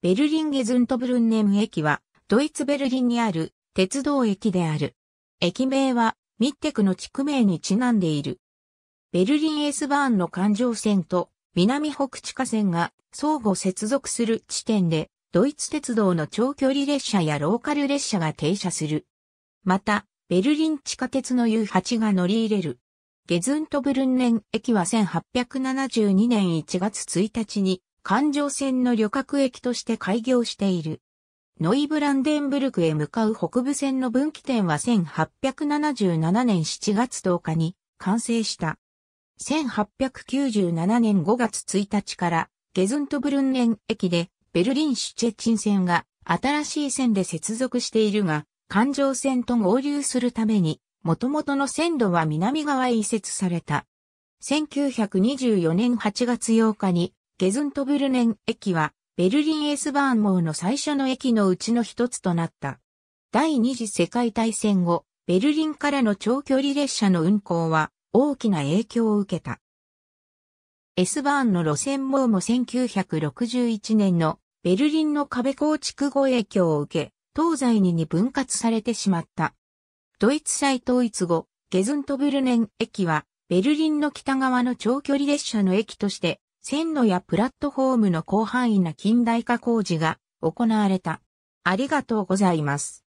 ベルリンゲズントブルンネム駅は、ドイツベルリンにある鉄道駅である。駅名は、ミッテクの地区名にちなんでいる。ベルリンエスバーンの環状線と南北地下線が相互接続する地点で、ドイツ鉄道の長距離列車やローカル列車が停車する。また、ベルリン地下鉄の U8 が乗り入れる。ゲズントブルンネン駅は1872年1月1日に環状線の旅客駅として開業している。ノイブランデンブルクへ向かう北部線の分岐点は1877年7月10日に完成した。1897年5月1日からゲズントブルンネン駅でベルリンシュチェッチン線が新しい線で接続しているが、環状線と合流するために、もともとの線路は南側へ移設された。1924年8月8日にゲズントブルネン駅は、ベルリン・エスバーン網の最初の駅のうちの一つとなった。第二次世界大戦後、ベルリンからの長距離列車の運行は大きな影響を受けた。エスバーンの路線網も1961年のベルリンの壁構築後影響を受け、東西にに分割されてしまった。ドイツ再統一後、ゲズントブルネン駅は、ベルリンの北側の長距離列車の駅として線路やプラットフォームの広範囲な近代化工事が行われた。ありがとうございます。